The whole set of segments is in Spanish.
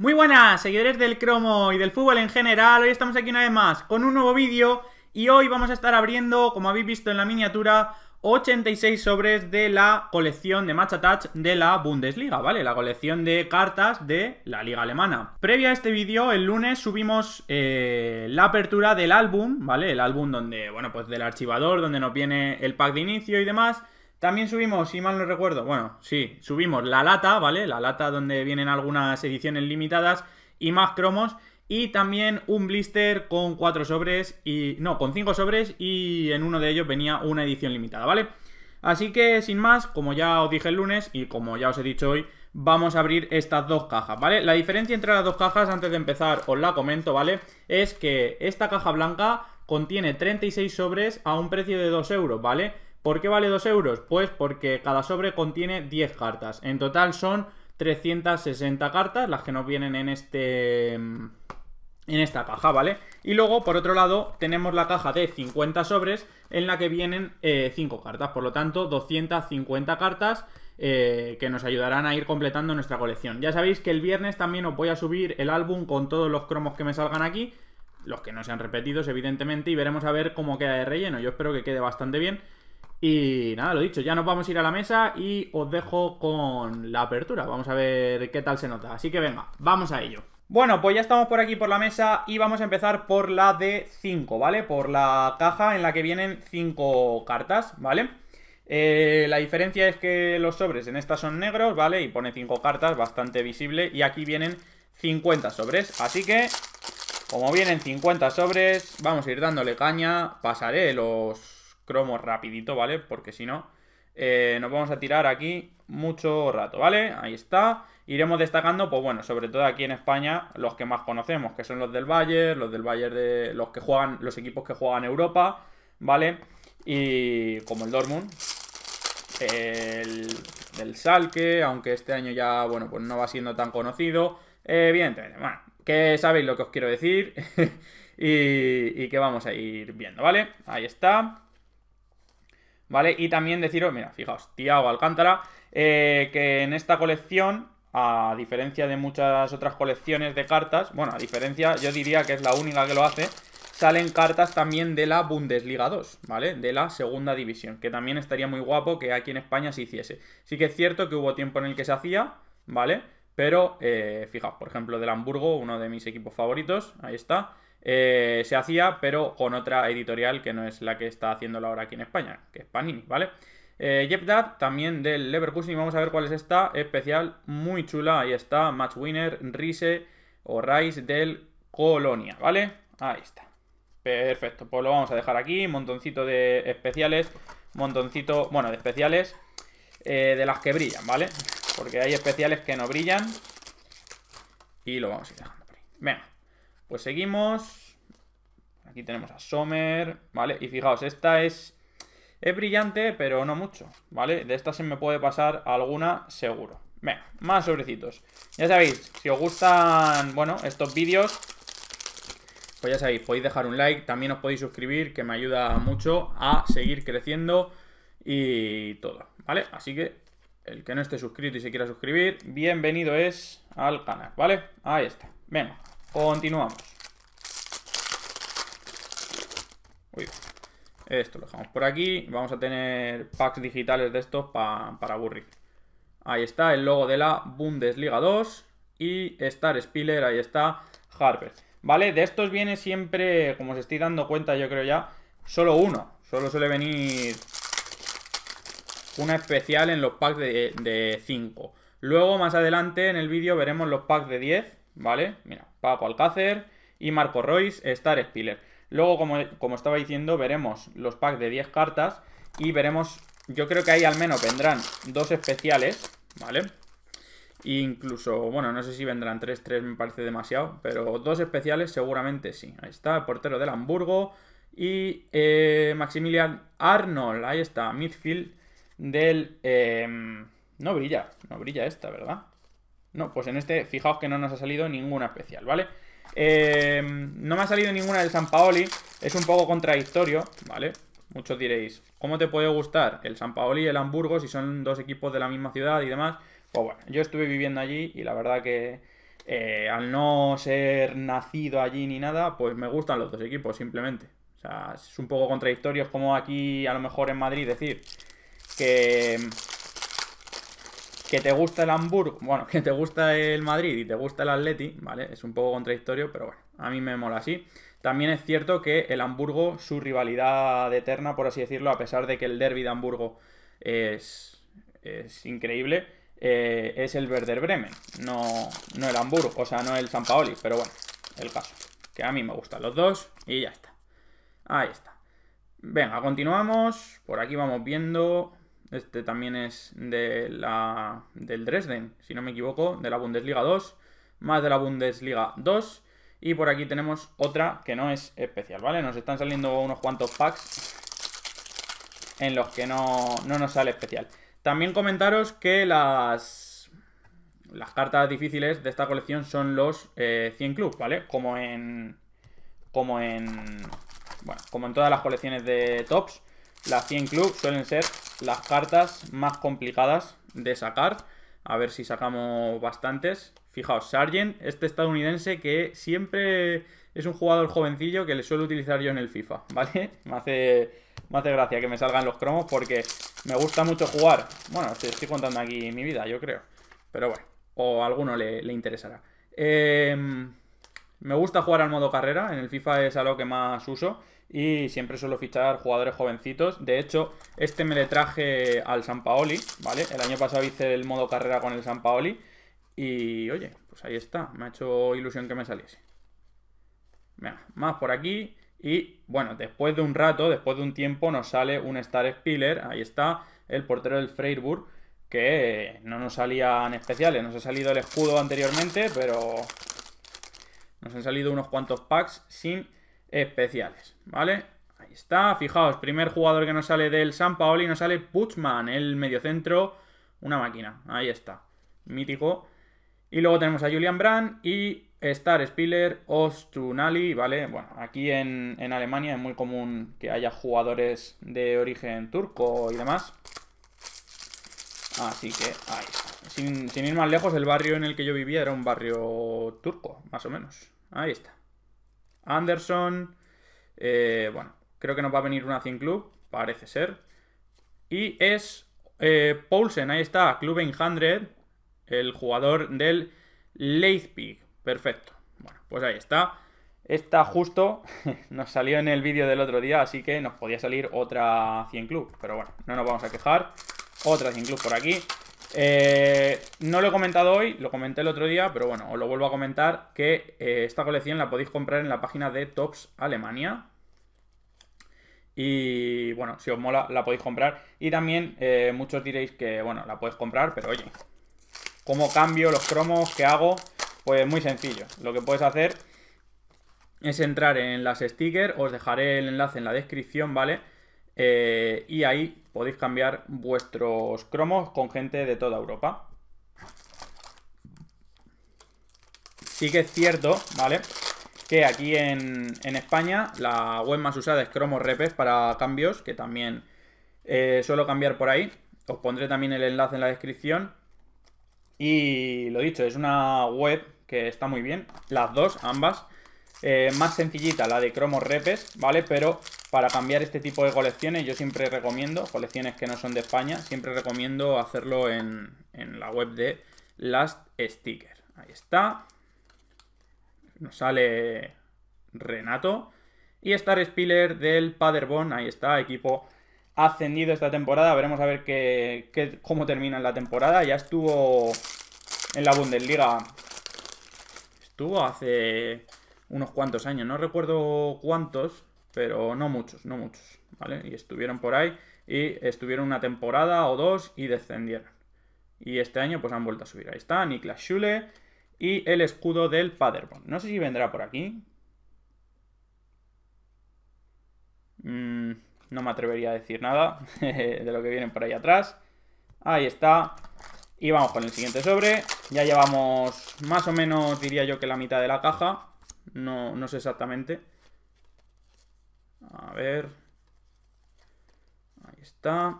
Muy buenas, seguidores del cromo y del fútbol en general. Hoy estamos aquí una vez más con un nuevo vídeo y hoy vamos a estar abriendo, como habéis visto en la miniatura, 86 sobres de la colección de Match Attach de la Bundesliga, ¿vale? La colección de cartas de la liga alemana. Previa a este vídeo, el lunes subimos eh, la apertura del álbum, ¿vale? El álbum donde, bueno, pues del archivador, donde nos viene el pack de inicio y demás. También subimos, si mal no recuerdo, bueno, sí, subimos la lata, ¿vale? La lata donde vienen algunas ediciones limitadas y más cromos. Y también un blister con cuatro sobres y... No, con cinco sobres y en uno de ellos venía una edición limitada, ¿vale? Así que, sin más, como ya os dije el lunes y como ya os he dicho hoy, vamos a abrir estas dos cajas, ¿vale? La diferencia entre las dos cajas, antes de empezar, os la comento, ¿vale? Es que esta caja blanca contiene 36 sobres a un precio de 2 euros, ¿vale? ¿Por qué vale 2 euros? Pues porque cada sobre contiene 10 cartas. En total son 360 cartas, las que nos vienen en este mm, en esta caja, ¿vale? Y luego, por otro lado, tenemos la caja de 50 sobres en la que vienen 5 eh, cartas, por lo tanto, 250 cartas eh, que nos ayudarán a ir completando nuestra colección. Ya sabéis que el viernes también os voy a subir el álbum con todos los cromos que me salgan aquí, los que no sean repetidos, evidentemente, y veremos a ver cómo queda de relleno. Yo espero que quede bastante bien. Y nada, lo dicho, ya nos vamos a ir a la mesa y os dejo con la apertura. Vamos a ver qué tal se nota. Así que venga, vamos a ello. Bueno, pues ya estamos por aquí por la mesa y vamos a empezar por la de 5, ¿vale? Por la caja en la que vienen 5 cartas, ¿vale? Eh, la diferencia es que los sobres en estas son negros, ¿vale? Y pone 5 cartas, bastante visible. Y aquí vienen 50 sobres, así que... Como vienen 50 sobres, vamos a ir dándole caña. Pasaré los cromo rapidito, ¿vale? Porque si no, eh, nos vamos a tirar aquí mucho rato, ¿vale? Ahí está. Iremos destacando, pues bueno, sobre todo aquí en España, los que más conocemos, que son los del Bayern, los del Bayern de los que juegan, los equipos que juegan Europa, ¿vale? Y como el Dortmund, el del Salque, aunque este año ya, bueno, pues no va siendo tan conocido, Bien, eh, evidentemente, bueno, que sabéis lo que os quiero decir y, y que vamos a ir viendo, ¿vale? Ahí está. ¿vale? Y también deciros, mira, fijaos, Tiago Alcántara, eh, que en esta colección, a diferencia de muchas otras colecciones de cartas, bueno, a diferencia, yo diría que es la única que lo hace, salen cartas también de la Bundesliga 2, ¿vale? De la segunda división, que también estaría muy guapo que aquí en España se hiciese. Sí que es cierto que hubo tiempo en el que se hacía, ¿vale? Pero, eh, fijaos, por ejemplo, del Hamburgo, uno de mis equipos favoritos, ahí está, eh, se hacía, pero con otra editorial que no es la que está haciéndolo ahora aquí en España, que es Panini, ¿vale? Eh, también del Leverkusen, y vamos a ver cuál es esta especial, muy chula, ahí está, Match Winner, Rise o Rice del Colonia, ¿vale? Ahí está. Perfecto, pues lo vamos a dejar aquí, montoncito de especiales, montoncito, bueno, de especiales, eh, de las que brillan, ¿vale? Porque hay especiales que no brillan y lo vamos a ir dejando por ahí. Venga. Pues seguimos. Aquí tenemos a Sommer, ¿vale? Y fijaos, esta es, es brillante, pero no mucho, ¿vale? De esta se me puede pasar alguna seguro. Venga, más sobrecitos. Ya sabéis, si os gustan, bueno, estos vídeos, pues ya sabéis, podéis dejar un like, también os podéis suscribir, que me ayuda mucho a seguir creciendo y todo, ¿vale? Así que el que no esté suscrito y se quiera suscribir, bienvenido es al canal, ¿vale? Ahí está. Venga, Continuamos. Uy, esto lo dejamos por aquí. Vamos a tener packs digitales de estos para aburrir. Ahí está el logo de la Bundesliga 2. Y Star Spiller, ahí está Harper. ¿Vale? De estos viene siempre, como os estoy dando cuenta yo creo ya, solo uno. Solo suele venir una especial en los packs de 5. Luego, más adelante en el vídeo, veremos los packs de 10, ¿vale? Mira, Paco Alcácer y Marco Royce, Star Spiller. Luego, como, estaba diciendo, veremos los packs de 10 cartas y veremos, yo creo que ahí al menos vendrán dos especiales, ¿vale? Incluso, bueno, no sé si vendrán 3-3, me parece demasiado, pero dos especiales seguramente sí. Ahí está, portero del Hamburgo y eh, Maximilian Arnold, ahí está, midfield del... Eh, no brilla, no brilla esta, ¿verdad? No, pues en este, fijaos que no nos ha salido ninguna especial, ¿vale? Eh, no me ha salido ninguna del San Paoli, es un poco contradictorio, ¿vale? Muchos diréis, ¿cómo te puede gustar el San Paoli y el Hamburgo si son dos equipos de la misma ciudad y demás? Pues bueno, yo estuve viviendo allí y la verdad que eh, al no ser nacido allí ni nada, pues me gustan los dos equipos simplemente. O sea, es un poco contradictorio, es como aquí a lo mejor en Madrid decir que que te gusta el Hamburgo, bueno, que te gusta el Madrid y te gusta el Atleti, ¿vale? Es un poco contradictorio, pero bueno, a mí me mola así. También es cierto que el Hamburgo, su rivalidad eterna, por así decirlo, a pesar de que el derby de Hamburgo es, increíble, eh, es el Werder Bremen, no, no el Hamburgo, o sea, no el San Paoli, pero bueno, el caso. Que a mí me gustan los dos y ya está. Ahí está. Venga, continuamos. Por aquí vamos viendo. Este también es de la, del Dresden, si no me equivoco, de la Bundesliga 2, más de la Bundesliga 2. Y por aquí tenemos otra que no es especial, ¿vale? Nos están saliendo unos cuantos packs en los que no, nos sale especial. También comentaros que las, las cartas difíciles de esta colección son los 100 eh, clubs, ¿vale? Como en... Como en... Bueno, como en todas las colecciones de tops, las 100 clubs suelen ser las cartas más complicadas de sacar. A ver si sacamos bastantes. Fijaos, Sargent, este estadounidense que siempre es un jugador jovencillo que le suelo utilizar yo en el FIFA, ¿vale? Me hace, gracia que me salgan los cromos porque me gusta mucho jugar. Bueno, estoy contando aquí mi vida, yo creo. Pero bueno, o a alguno le, le interesará. Eh... Me gusta jugar al modo carrera, en el FIFA es algo que más uso y siempre suelo fichar jugadores jovencitos. De hecho, este me le traje al San Paoli, ¿vale? El año pasado hice el modo carrera con el San Paoli y, oye, pues ahí está, me ha hecho ilusión que me saliese. Venga, más por aquí y, bueno, después de un rato, después de un tiempo nos sale un Star Spiller, ahí está, el portero del Freiburg que no nos salían especiales, nos ha salido el escudo anteriormente, pero nos han salido unos cuantos packs sin especiales, ¿vale? Ahí está, fijaos, primer jugador que nos sale del San Paoli, nos sale Putzmann, el mediocentro, una máquina, ahí está, mítico. Y luego tenemos a Julian Brand y Star Spiller, Ostunali, ¿vale? Bueno, aquí en, Alemania es muy común que haya jugadores de origen turco y demás. Así que ahí está. sin ir más lejos, el barrio en el que yo vivía era un barrio turco, más o menos. Ahí está. Anderson. Eh, bueno, creo que nos va a venir una 100 club, parece ser. Y es Poulsen eh, Paulsen, ahí está, Club 100, el jugador del Leipzig. Perfecto. Bueno, pues ahí está. Esta justo nos salió en el vídeo del otro día, así que nos podía salir otra 100 club. Pero bueno, no nos vamos a quejar. Otra 100 club por aquí. Eh, no lo he comentado hoy, lo comenté el otro día, pero bueno, os lo vuelvo a comentar, que eh, esta colección la podéis comprar en la página de Tops Alemania. Y bueno, si os mola, la podéis comprar. Y también eh, muchos diréis que, bueno, la puedes comprar, pero oye, ¿cómo cambio los cromos? ¿Qué hago? Pues muy sencillo. Lo que puedes hacer es entrar en las stickers, os dejaré el enlace en la descripción, ¿vale? vale eh, y ahí podéis cambiar vuestros cromos con gente de toda Europa. Sí que es cierto, ¿vale? Que aquí en, España la web más usada es Cromos Repes para cambios, que también eh, suelo cambiar por ahí. Os pondré también el enlace en la descripción. Y lo dicho, es una web que está muy bien. Las dos, ambas. Eh, más sencillita, la de cromos repes, ¿vale? Pero para cambiar este tipo de colecciones yo siempre recomiendo, colecciones que no son de España, siempre recomiendo hacerlo en, la web de Last Sticker. Ahí está. Nos sale Renato. Y Star Spiller del Paderborn, ahí está, equipo ascendido esta temporada. Veremos a ver qué, cómo termina la temporada. Ya estuvo en la Bundesliga. Estuvo hace unos cuantos años, no recuerdo cuántos, pero no muchos, no muchos, ¿vale? Y estuvieron por ahí y estuvieron una temporada o dos y descendieron. Y este año pues han vuelto a subir. Ahí está Niklas Schule y el escudo del Paderborn. No sé si vendrá por aquí. Mm, no me atrevería a decir nada de lo que vienen por ahí atrás. Ahí está. Y vamos con el siguiente sobre. Ya llevamos más o menos, diría yo, que la mitad de la caja. No, sé exactamente. A ver. Ahí está.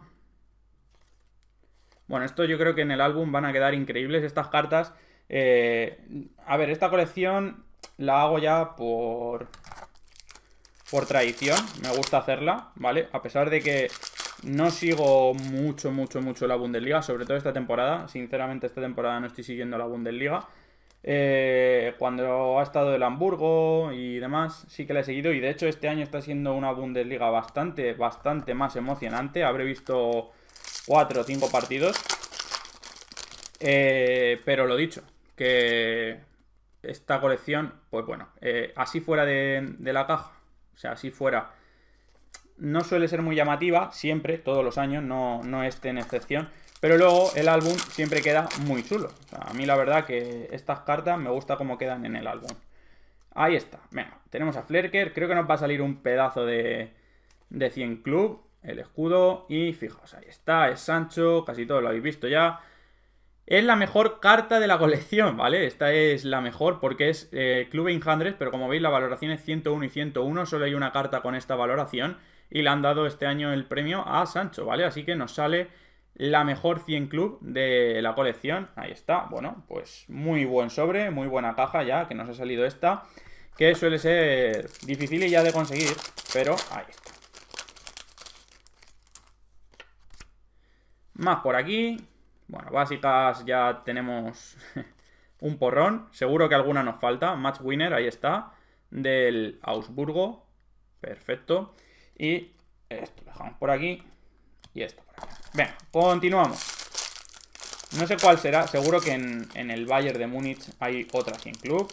Bueno, esto yo creo que en el álbum van a quedar increíbles estas cartas. Eh, a ver, esta colección la hago ya por... Por tradición, me gusta hacerla, ¿vale? A pesar de que no sigo mucho, mucho, mucho la Bundesliga, sobre todo esta temporada. Sinceramente, esta temporada no estoy siguiendo la Bundesliga. Eh, cuando ha estado el Hamburgo y demás, sí que la he seguido. Y de hecho, este año está siendo una Bundesliga bastante, bastante más emocionante. Habré visto cuatro o cinco partidos. Eh, pero lo dicho, que esta colección, pues bueno, eh, así fuera de, la caja, o sea, así fuera, no suele ser muy llamativa, siempre, todos los años, no, no esté en excepción. Pero luego el álbum siempre queda muy chulo. a mí la verdad que estas cartas me gusta como quedan en el álbum. Ahí está. Venga, tenemos a Flerker. Creo que nos va a salir un pedazo de, 100 Club. El escudo. Y fijaos, ahí está. Es Sancho. Casi todo lo habéis visto ya. Es la mejor carta de la colección, ¿vale? Esta es la mejor porque es eh, Club 100, pero como veis la valoración es 101 y 101. Solo hay una carta con esta valoración. Y le han dado este año el premio a Sancho, ¿vale? Así que nos sale la mejor 100 club de la colección. Ahí está. Bueno, pues muy buen sobre, muy buena caja ya, que nos ha salido esta. Que suele ser difícil y ya de conseguir, pero ahí está. Más por aquí. Bueno, básicas ya tenemos un porrón. Seguro que alguna nos falta. Match winner, ahí está. Del Augsburgo. Perfecto. Y esto lo dejamos por aquí. Y esto por aquí. Venga, continuamos. No sé cuál será, seguro que en, el Bayern de Múnich hay otras sin club.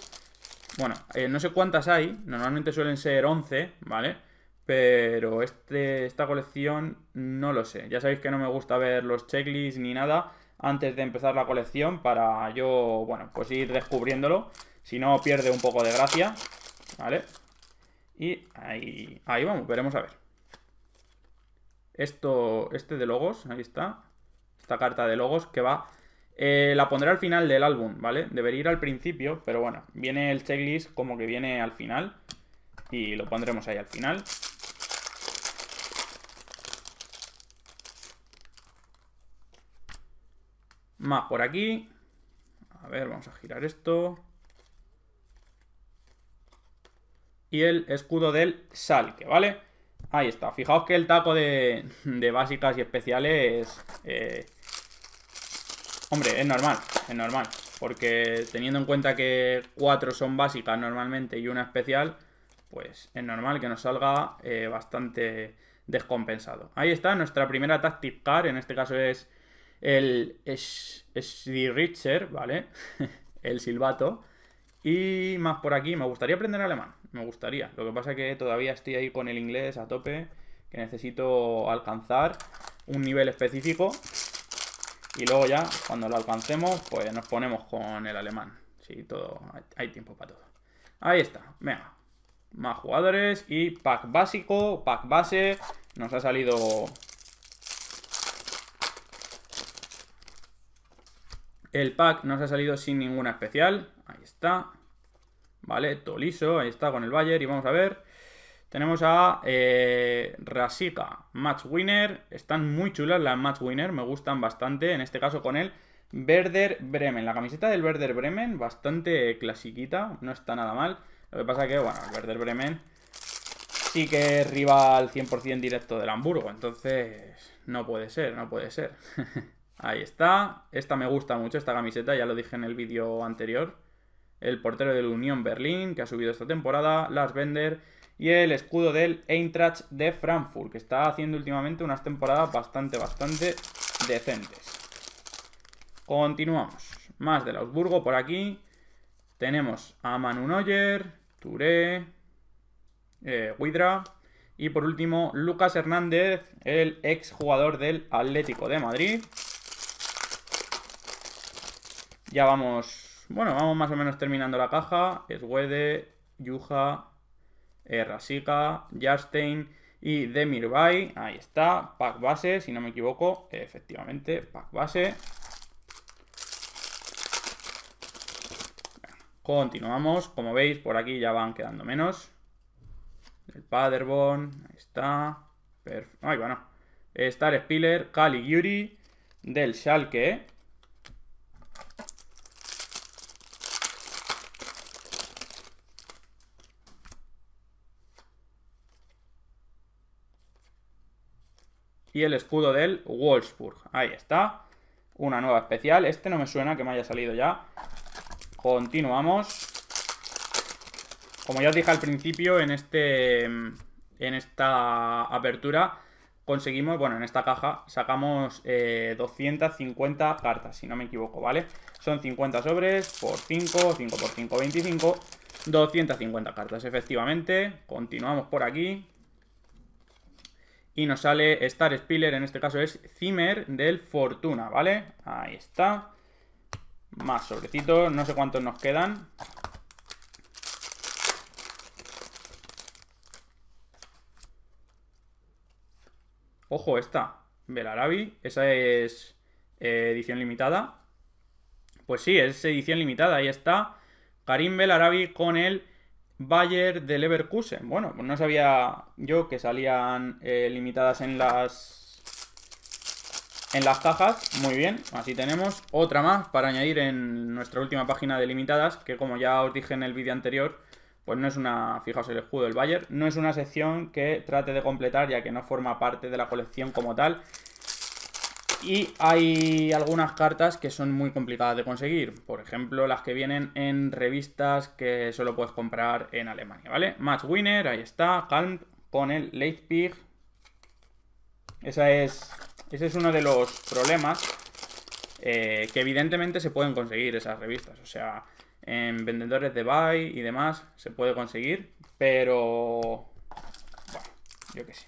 Bueno, eh, no sé cuántas hay, normalmente suelen ser 11, ¿vale? Pero este, esta colección no lo sé. Ya sabéis que no me gusta ver los checklists ni nada antes de empezar la colección para yo, bueno, pues ir descubriéndolo. Si no, pierde un poco de gracia, ¿vale? Y ahí, ahí vamos, veremos a ver esto, este de logos, ahí está, esta carta de logos que va, eh, la pondré al final del álbum, ¿vale? Debería ir al principio, pero bueno, viene el checklist como que viene al final y lo pondremos ahí al final. Más por aquí. A ver, vamos a girar esto. Y el escudo del Salque, ¿vale? vale Ahí está. Fijaos que el taco de, básicas y especiales... Eh, hombre, es normal, es normal. Porque teniendo en cuenta que cuatro son básicas normalmente y una especial, pues es normal que nos salga eh, bastante descompensado. Ahí está nuestra primera Tactic Car, en este caso es el es, ¿vale? el silbato. Y más por aquí, me gustaría aprender alemán me gustaría. Lo que pasa es que todavía estoy ahí con el inglés a tope, que necesito alcanzar un nivel específico y luego ya, cuando lo alcancemos, pues nos ponemos con el alemán. Sí, todo, hay tiempo para todo. Ahí está, venga. Más jugadores y pack básico, pack base. Nos ha salido... El pack nos ha salido sin ninguna especial. Ahí está. ¿vale? Toliso, ahí está con el Bayern y vamos a ver. Tenemos a eh, Rasica, Rasika, Match Winner. Están muy chulas las Match Winner, me gustan bastante. En este caso con el Werder Bremen. La camiseta del Werder Bremen, bastante clasiquita, no está nada mal. Lo que pasa que, bueno, el Werder Bremen sí que es rival 100% directo del Hamburgo. Entonces, no puede ser, no puede ser. Ahí está. Esta me gusta mucho, esta camiseta, ya lo dije en el vídeo anterior el portero del Unión Berlín, que ha subido esta temporada, Lars Bender, y el escudo del Eintracht de Frankfurt, que está haciendo últimamente unas temporadas bastante, bastante decentes. Continuamos. Más del Augsburgo por aquí. Tenemos a Manu Neuer, Touré, eh, Y por último, Lucas Hernández, el exjugador del Atlético de Madrid. Ya vamos bueno, vamos más o menos terminando la caja. Esguede, Yuja, eh, Rasika, Justin y Demirbay. Ahí está. Pack base, si no me equivoco. Efectivamente, pack base. Continuamos. Como veis, por aquí ya van quedando menos. El Paderborn. Ahí está. Ay, bueno. Star Spiller, Cali Yuri, del Schalke, y el escudo del Wolfsburg. Ahí está. Una nueva especial. Este no me suena que me haya salido ya. Continuamos. Como ya os dije al principio, en este. En esta apertura conseguimos, bueno, en esta caja sacamos 250 eh, cartas, si no me equivoco, ¿vale? Son 50 sobres por 5, 5 por 5, 25, 250 cartas, efectivamente. Continuamos por aquí y nos sale Star Spiller, en este caso es Zimmer del Fortuna, ¿vale? Ahí está. Más sobrecitos, no sé cuántos nos quedan. Ojo, esta, Belarabi, esa es eh, edición limitada. Pues sí, es edición limitada, ahí está. Karim Belarabi con el Bayer de Leverkusen. Bueno, pues no sabía yo que salían eh, limitadas en las en las cajas. Muy bien, así tenemos otra más para añadir en nuestra última página de limitadas, que como ya os dije en el vídeo anterior, pues no es una, fijaos el escudo del Bayer, no es una sección que trate de completar ya que no forma parte de la colección como tal. Y hay algunas cartas que son muy complicadas de conseguir. Por ejemplo, las que vienen en revistas que solo puedes comprar en Alemania, ¿vale? Match Winner, ahí está. Calm pone el Leipzig. Esa es, ese es uno de los problemas eh, que evidentemente se pueden conseguir esas revistas. O sea, en vendedores de buy y demás se puede conseguir, pero... Bueno, yo qué sé.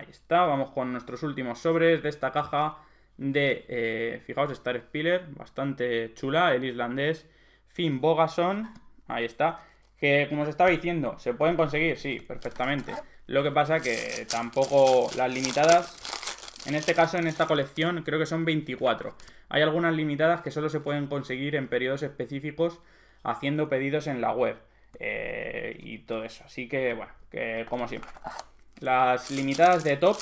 Ahí está, vamos con nuestros últimos sobres de esta caja de, eh, fijaos, Star Spiller, bastante chula, el islandés, Finn Bogason, ahí está, que como os estaba diciendo, se pueden conseguir, sí, perfectamente. Lo que pasa que tampoco las limitadas, en este caso, en esta colección, creo que son 24. Hay algunas limitadas que solo se pueden conseguir en periodos específicos haciendo pedidos en la web eh, y todo eso. Así que, bueno, como siempre. Las limitadas de top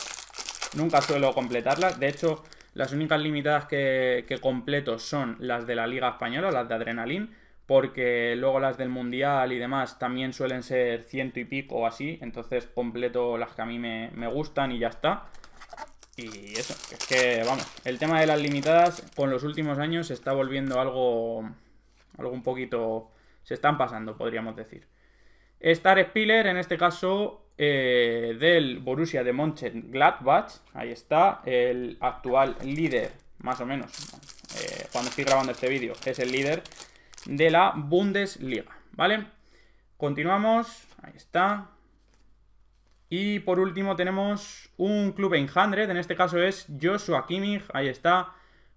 nunca suelo completarlas. De hecho, las únicas limitadas que, completo son las de la Liga Española, las de Adrenalin, porque luego las del Mundial y demás también suelen ser ciento y pico o así. Entonces completo las que a mí me, me gustan y ya está. Y eso, es que vamos, el tema de las limitadas con los últimos años se está volviendo algo, algo un poquito, se están pasando, podríamos decir. Star Spiller, en este caso, eh, del Borussia de Mönchengladbach. Ahí está, el actual líder, más o menos, eh, cuando estoy grabando este vídeo, es el líder de la Bundesliga, ¿vale? Continuamos, ahí está. Y por último tenemos un club en en este caso es Joshua Kimmich, ahí está,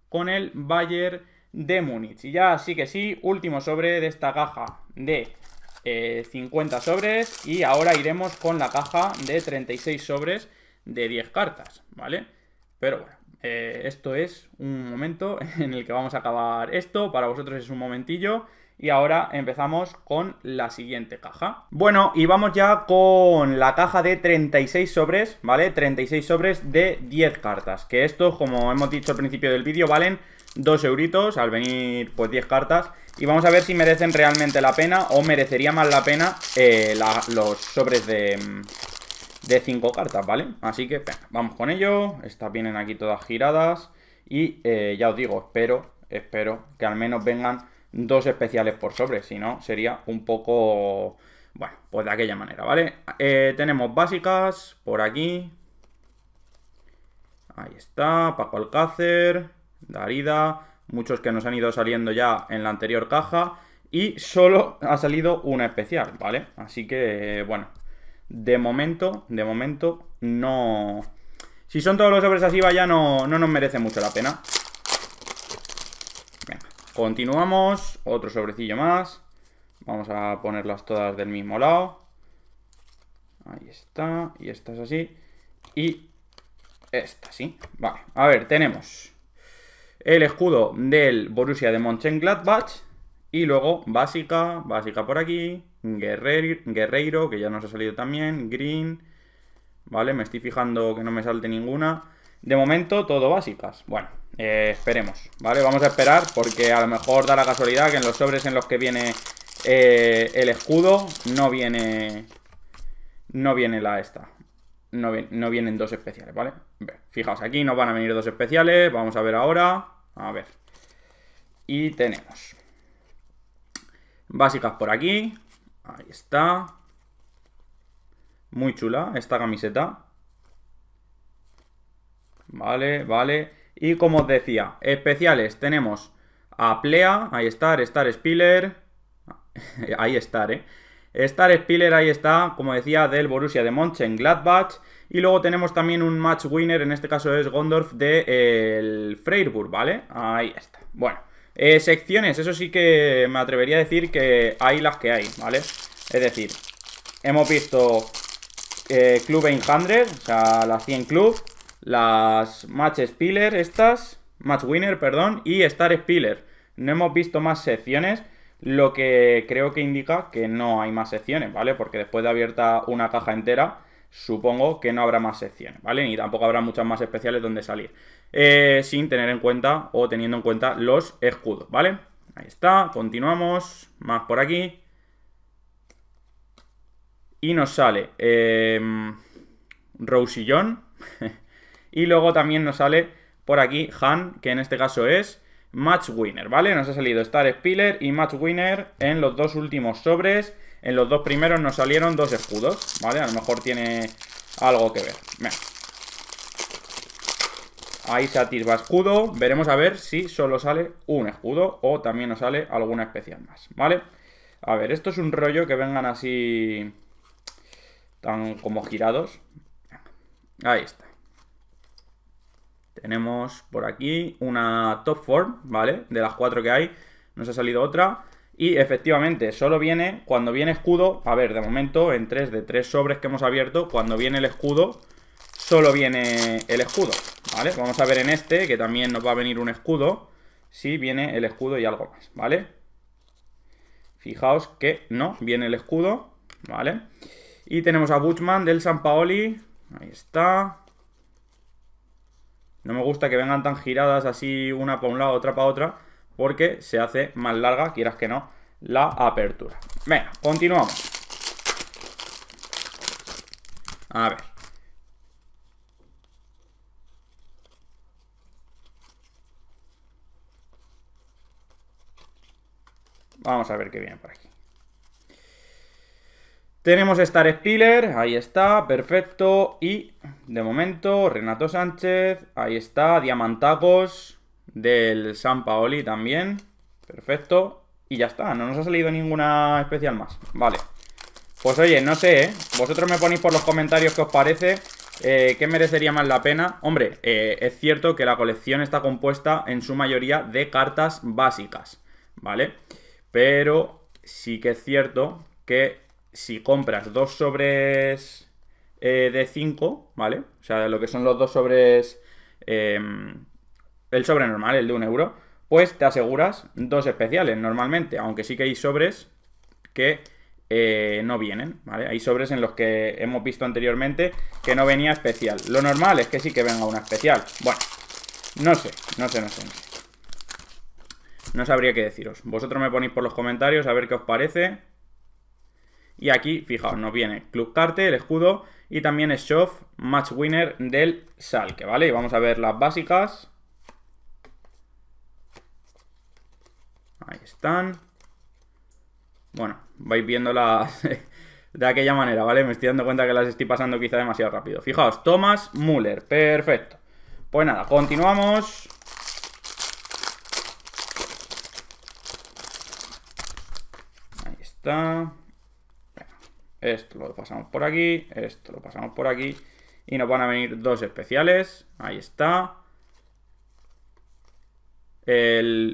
con el Bayern de Múnich. Y ya sí que sí, último sobre de esta caja de 50 eh, sobres y ahora iremos con la caja de 36 sobres de 10 cartas, ¿vale? Pero bueno, eh, esto es un momento en el que vamos a acabar esto, para vosotros es un momentillo. Y ahora empezamos con la siguiente caja. Bueno, y vamos ya con la caja de 36 sobres, ¿vale? 36 sobres de 10 cartas. Que esto como hemos dicho al principio del vídeo, valen 2 euritos al venir pues 10 cartas. Y vamos a ver si merecen realmente la pena o merecería más la pena eh, los sobres de, mm, de 5 cartas, ¿vale? Así que vamos con ello. Estas vienen aquí todas giradas. Y eh, ya os digo, espero, espero que al menos vengan dos especiales por sobre. Si no, sería un poco... Bueno, pues de aquella manera, ¿vale? Eh, tenemos básicas por aquí. Ahí está, Paco Alcácer, Darida muchos que nos han ido saliendo ya en la anterior caja y solo ha salido una especial, ¿vale? Así que, bueno, de momento, de momento, no... Si son todos los sobres así, vaya, no, no nos merece mucho la pena. Venga, continuamos, otro sobrecillo más. Vamos a ponerlas todas del mismo lado. Ahí está, y esta es así. Y esta sí. Vale, a ver, tenemos el escudo del Borussia de Mönchengladbach. Y luego básica, básica por aquí, Guerreiro, que ya nos ha salido también, Green, ¿vale? Me estoy fijando que no me salte ninguna. De momento, todo básicas. Bueno, eh, esperemos, ¿vale? Vamos a esperar porque a lo mejor da la casualidad que en los sobres en los que viene eh, el escudo no viene... No viene la esta. no vienen dos especiales, ¿vale? Fijaos, aquí nos van a venir dos especiales. Vamos a ver ahora. A ver. Y tenemos. Básicas por aquí. Ahí está. Muy chula esta camiseta. Vale, vale. Y como os decía, especiales tenemos a Plea, ahí está, Star Spiller. ahí está, eh. Star Spiller, ahí está, como decía, del Borussia de Mönchengladbach. Gladbach y luego tenemos también un match winner, en este caso es Gondorf de eh, Freiburg, ¿vale? Ahí está. Bueno, eh, secciones, eso sí que me atrevería a decir que hay las que hay, ¿vale? Es decir, hemos visto eh, Club 100, o sea, las 100 Club, las Match Spiller, estas, Match Winner, perdón, y Star Spiller. No hemos visto más secciones, lo que creo que indica que no hay más secciones, ¿vale? Porque después de abierta una caja entera, supongo que no habrá más secciones, ¿vale? Ni tampoco habrá muchas más especiales donde salir. Eh, sin tener en cuenta o teniendo en cuenta los escudos, ¿vale? Ahí está, continuamos, más por aquí. Y nos sale eh, y luego también nos sale por aquí Han, que en este caso es Match Winner, ¿vale? Nos ha salido Star Spiller y Match Winner en los dos últimos sobres. En los dos primeros nos salieron dos escudos, ¿vale? A lo mejor tiene algo que ver. Mira. Ahí atisba escudo. Veremos a ver si solo sale un escudo o también nos sale alguna especial más, ¿vale? A ver, esto es un rollo que vengan así... Tan como girados. Ahí está. Tenemos por aquí una top form, ¿vale? De las cuatro que hay, nos ha salido otra. Y efectivamente, solo viene cuando viene escudo. A ver, de momento, en tres de tres sobres que hemos abierto, cuando viene el escudo, solo viene el escudo. ¿Vale? Vamos a ver en este, que también nos va a venir un escudo. Si sí, viene el escudo y algo más, ¿vale? Fijaos que no, viene el escudo, ¿vale? Y tenemos a Butchman del San Paoli. Ahí está. No me gusta que vengan tan giradas así, una para un lado, otra para otra porque se hace más larga, quieras que no, la apertura. Venga, continuamos. A ver. Vamos a ver qué viene por aquí. Tenemos Star Spiller, ahí está, perfecto. Y de momento, Renato Sánchez, ahí está, Diamantacos del San Paoli también. Perfecto. Y ya está, no nos ha salido ninguna especial más. Vale. Pues oye, no sé, ¿eh? Vosotros me ponéis por los comentarios qué os parece. Eh, ¿Qué merecería más la pena? Hombre, eh, es cierto que la colección está compuesta en su mayoría de cartas básicas, ¿vale? Pero sí que es cierto que si compras dos sobres eh, de 5, ¿vale? O sea, lo que son los dos sobres em, el sobre normal, el de un euro, pues te aseguras dos especiales normalmente, aunque sí que hay sobres que eh, no vienen, ¿vale? Hay sobres en los que hemos visto anteriormente que no venía especial. Lo normal es que sí que venga una especial. Bueno, no sé, no sé, no sé. No, sabría qué deciros. Vosotros me ponéis por los comentarios a ver qué os parece. Y aquí, fijaos, nos viene Club Carte, el escudo, y también es Match Winner del Salque, ¿vale? Y vamos a ver las básicas. Ahí están. Bueno, vais viendo de aquella manera, ¿vale? Me estoy dando cuenta que las estoy pasando quizá demasiado rápido. Fijaos, Thomas Müller, perfecto. Pues nada, continuamos. Ahí está. Esto lo pasamos por aquí, esto lo pasamos por aquí. Y nos van a venir dos especiales. Ahí está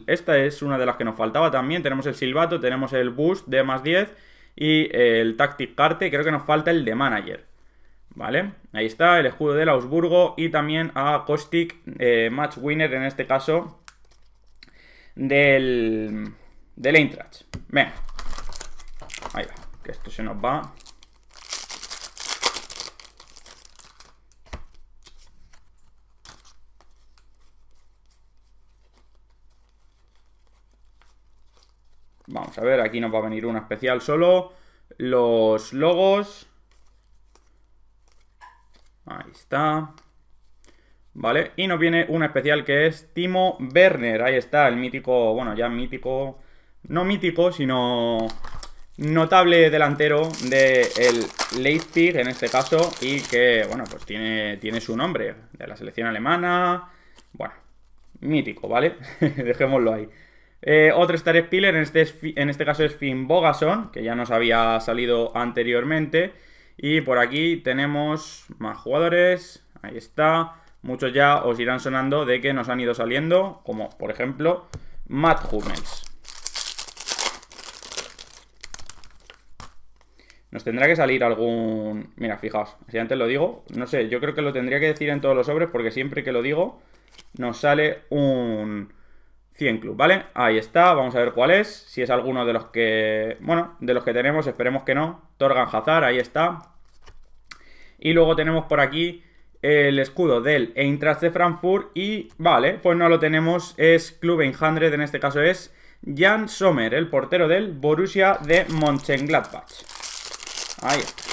esta es una de las que nos faltaba también. Tenemos el silbato, tenemos el boost de más 10 y el tactic carte. Creo que nos falta el de manager. ¿Vale? Ahí está, el escudo del Augsburgo y también a Caustic eh, match winner en este caso, del, del Eintracht. Venga. Ahí va, que esto se nos va. Vamos a ver, aquí nos va a venir una especial solo. Los logos. Ahí está. ¿Vale? Y nos viene una especial que es Timo Werner. Ahí está, el mítico, bueno, ya mítico, no mítico, sino notable delantero del Leipzig en este caso y que, bueno, pues tiene, tiene su nombre, de la selección alemana, bueno, mítico, ¿vale? Dejémoslo ahí. Eh, otro Star Spiller, en este, en este caso es Finn Bogason, que ya nos había salido anteriormente. Y por aquí tenemos más jugadores. Ahí está. Muchos ya os irán sonando de que nos han ido saliendo, como por ejemplo Matt Hummels. Nos tendrá que salir algún... Mira, fijaos, si antes lo digo, no sé, yo creo que lo tendría que decir en todos los sobres porque siempre que lo digo nos sale un, 100 Club, ¿vale? Ahí está, vamos a ver cuál es, si es alguno de los que, bueno, de los que tenemos, esperemos que no, Torgan Hazard, ahí está. Y luego tenemos por aquí el escudo del Eintracht de Frankfurt y, vale, pues no lo tenemos, es Club Enjandred. en este caso es Jan Sommer, el portero del Borussia de Mönchengladbach. Ahí está.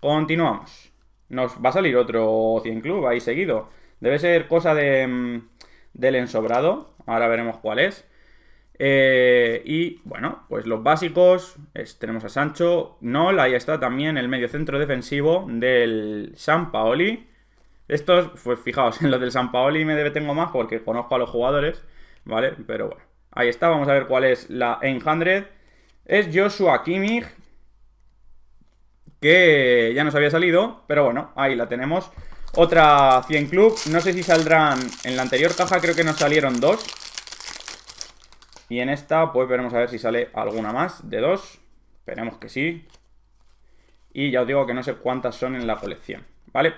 Continuamos. Nos va a salir otro 100 Club ahí seguido. Debe ser cosa de mm, del ensobrado. Ahora veremos cuál es. Eh, y bueno, pues los básicos, tenemos a Sancho, Nol, ahí está también el medio centro defensivo del San Paoli. Estos, pues fijaos, en los del San Paoli me detengo más porque conozco a los jugadores, ¿vale? Pero bueno, ahí está, vamos a ver cuál es la 100. Es Joshua Kimmich, que ya nos había salido, pero bueno, ahí la tenemos. Otra 100 club. No sé si saldrán... En la anterior caja creo que nos salieron dos. Y en esta, pues veremos a ver si sale alguna más de dos. Esperemos que sí. Y ya os digo que no sé cuántas son en la colección, ¿vale?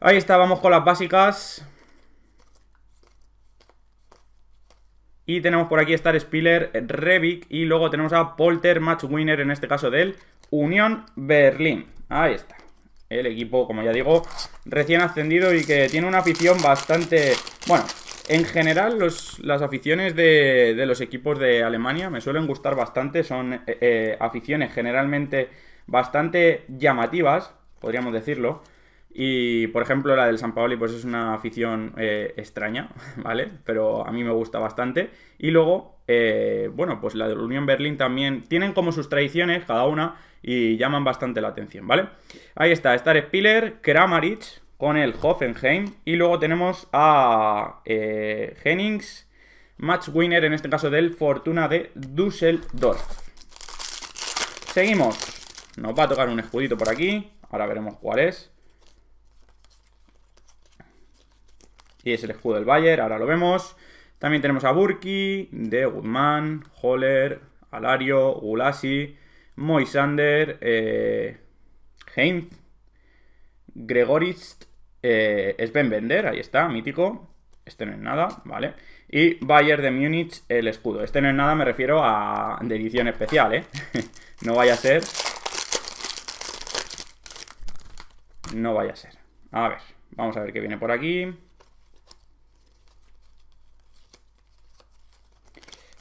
Ahí está, vamos con las básicas. Y tenemos por aquí estar Star Spiller, Revic y luego tenemos a Polter Match Winner, en este caso del Unión Berlín. Ahí está. El equipo, como ya digo, recién ascendido y que tiene una afición bastante... Bueno, en general las aficiones de, los equipos de Alemania me suelen gustar bastante. Son eh, eh, aficiones generalmente bastante llamativas, podríamos decirlo. Y, por ejemplo, la del San Paoli, pues es una afición eh, extraña, ¿vale? Pero a mí me gusta bastante. Y luego, eh, bueno, pues la de Unión Berlín también tienen como sus tradiciones, cada una, y llaman bastante la atención, ¿vale? Ahí está, Star Spiller, Kramaric con el Hoffenheim. Y luego tenemos a eh, Hennings, match winner, en este caso del Fortuna de Dusseldorf Seguimos. Nos va a tocar un escudito por aquí. Ahora veremos cuál es. Y es el escudo del Bayern, ahora lo vemos. También tenemos a Burki, De woodman Holler, Alario, Gulasi, Moisander, eh, Heinz, Gregorist, eh, Sven Bender, ahí está, mítico. Este no es nada, ¿vale? Y Bayern de Múnich, el escudo. Este no es nada, me refiero a de edición especial, ¿eh? no vaya a ser. No vaya a ser. A ver, vamos a ver qué viene por aquí.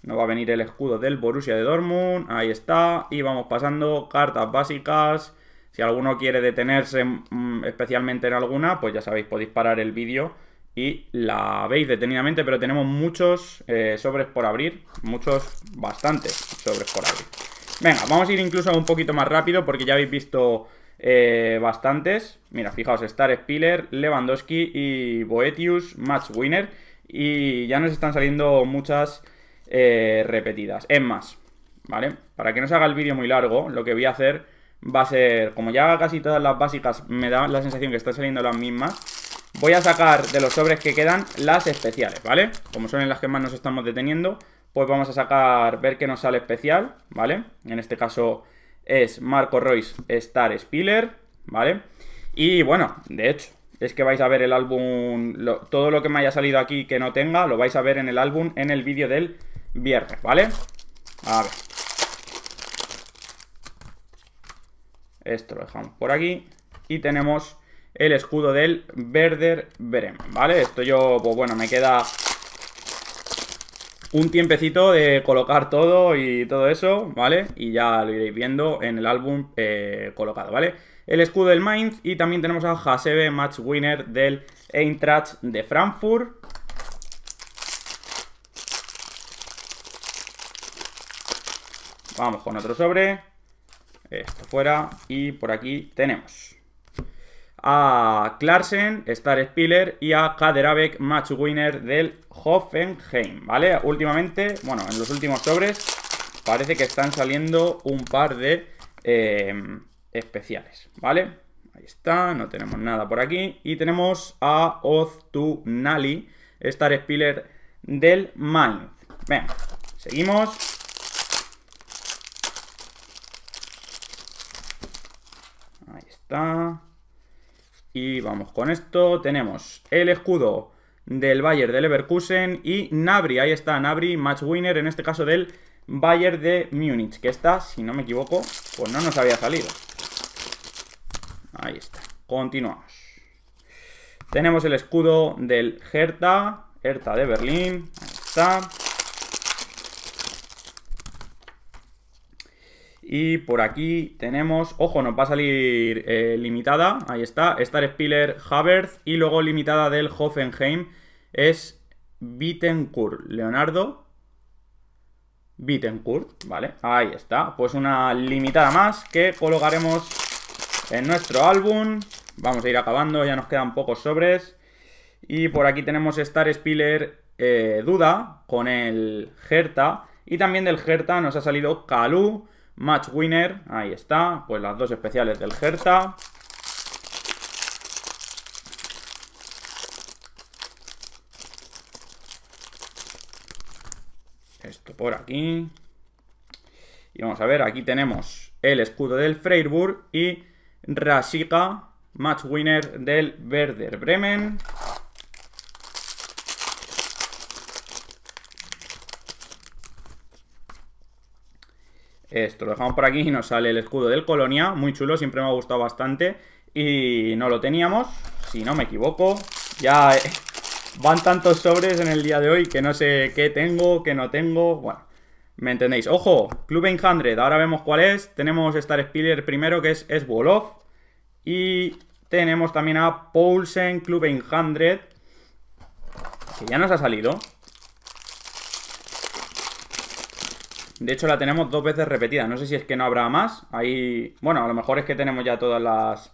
Nos va a venir el escudo del Borussia de Dortmund. Ahí está. Y vamos pasando cartas básicas. Si alguno quiere detenerse mm, especialmente en alguna, pues ya sabéis, podéis parar el vídeo y la veis detenidamente. Pero tenemos muchos eh, sobres por abrir. Muchos, bastantes sobres por abrir. Venga, vamos a ir incluso un poquito más rápido porque ya habéis visto eh, bastantes. Mira, fijaos, Star Spiller, Lewandowski y Boetius, Match Winner. Y ya nos están saliendo muchas eh, repetidas. Es más, ¿vale? Para que no se haga el vídeo muy largo, lo que voy a hacer va a ser, como ya casi todas las básicas me da la sensación que están saliendo las mismas, voy a sacar de los sobres que quedan las especiales, ¿vale? Como son en las que más nos estamos deteniendo, pues vamos a sacar, ver qué nos sale especial, ¿vale? En este caso es Marco Royce Star Spiller, ¿vale? Y bueno, de hecho, es que vais a ver el álbum, todo lo que me haya salido aquí que no tenga, lo vais a ver en el álbum, en el vídeo del viernes, ¿vale? A ver. Esto lo dejamos por aquí. Y tenemos el escudo del Werder Bremen, ¿vale? Esto yo, pues bueno, me queda un tiempecito de colocar todo y todo eso, ¿vale? Y ya lo iréis viendo en el álbum eh, colocado, ¿vale? El escudo del Mainz y también tenemos a Hasebe Match Winner del Eintracht de Frankfurt, Vamos con otro sobre. Esto fuera. Y por aquí tenemos a Klarsen, Star Spiller y a Kaderabek, match winner del Hoffenheim, ¿vale? Últimamente, bueno, en los últimos sobres parece que están saliendo un par de em, especiales, ¿vale? Ahí está, no tenemos nada por aquí. Y tenemos a Nali, Star Spiller del Mind. Venga, seguimos. Y vamos con esto. Tenemos el escudo del Bayern de Leverkusen y Nabri. Ahí está Nabri, match winner, en este caso del Bayern de Múnich. Que está, si no me equivoco, pues no nos había salido. Ahí está. Continuamos. Tenemos el escudo del Hertha, Hertha de Berlín. Ahí está. Y por aquí tenemos, ojo, nos va a salir eh, limitada, ahí está, Star Spiller Havertz y luego limitada del Hoffenheim es Bittencourt, Leonardo Bittencourt, ¿vale? Ahí está, pues una limitada más que colocaremos en nuestro álbum. Vamos a ir acabando, ya nos quedan pocos sobres. Y por aquí tenemos Star Spiller eh, Duda con el Gerta y también del Gerta nos ha salido Kalu Match Winner, ahí está, pues las dos especiales del Hertha. Esto por aquí. Y vamos a ver, aquí tenemos el escudo del Freiburg y Rashika, match winner del Werder Bremen. Esto lo dejamos por aquí y nos sale el escudo del Colonia. Muy chulo, siempre me ha gustado bastante. Y no lo teníamos, si no me equivoco. Ya eh, van tantos sobres en el día de hoy que no sé qué tengo, qué no tengo. Bueno, me entendéis. Ojo, Club 100, ahora vemos cuál es. Tenemos Star Spiller primero, que es Wolof. Y tenemos también a Poulsen Club 100, que ya nos ha salido. De hecho, la tenemos dos veces repetida. No sé si es que no habrá más. Ahí, bueno, a lo mejor es que tenemos ya todas las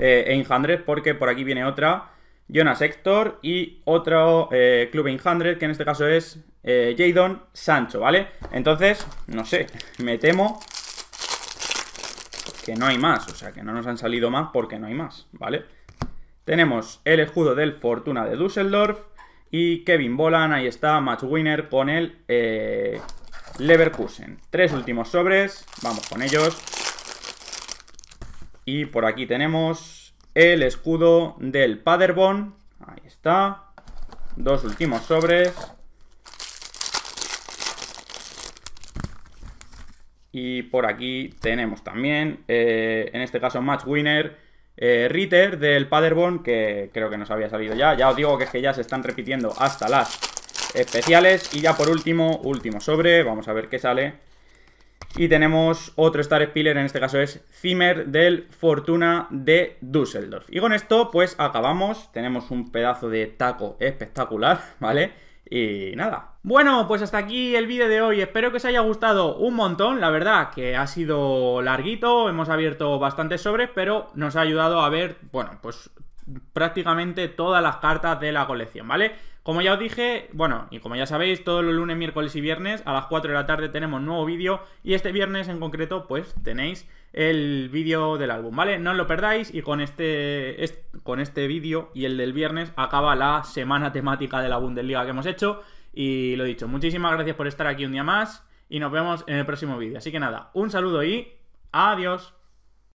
eh, porque por aquí viene otra Jonas Hector y otro eh, Club Hundred. que en este caso es eh, Jadon Sancho, ¿vale? Entonces, no sé, me temo que no hay más. O sea, que no nos han salido más porque no hay más, ¿vale? Tenemos el escudo del Fortuna de Düsseldorf y Kevin Bolan, ahí está, match winner con el... Eh, Leverkusen. Tres últimos sobres, vamos con ellos. Y por aquí tenemos el escudo del Paderborn. Ahí está. Dos últimos sobres. Y por aquí tenemos también, eh, en este caso, Match Winner eh, Ritter del Paderborn, que creo que nos había salido ya. Ya os digo que es que ya se están repitiendo hasta las especiales. Y ya por último, último sobre, vamos a ver qué sale. Y tenemos otro Star Spiller, en este caso es Zimmer del Fortuna de Düsseldorf. Y con esto, pues acabamos. Tenemos un pedazo de taco espectacular, ¿vale? Y nada. Bueno, pues hasta aquí el vídeo de hoy. Espero que os haya gustado un montón. La verdad que ha sido larguito, hemos abierto bastantes sobres, pero nos ha ayudado a ver, bueno, pues prácticamente todas las cartas de la colección, ¿vale? Como ya os dije, bueno, y como ya sabéis, todos los lunes, miércoles y viernes a las 4 de la tarde tenemos nuevo vídeo y este viernes en concreto pues tenéis el vídeo del álbum, ¿vale? No os lo perdáis y con este, con este vídeo y el del viernes acaba la semana temática de la Bundesliga que hemos hecho y lo dicho, muchísimas gracias por estar aquí un día más y nos vemos en el próximo vídeo. Así que nada, un saludo y adiós.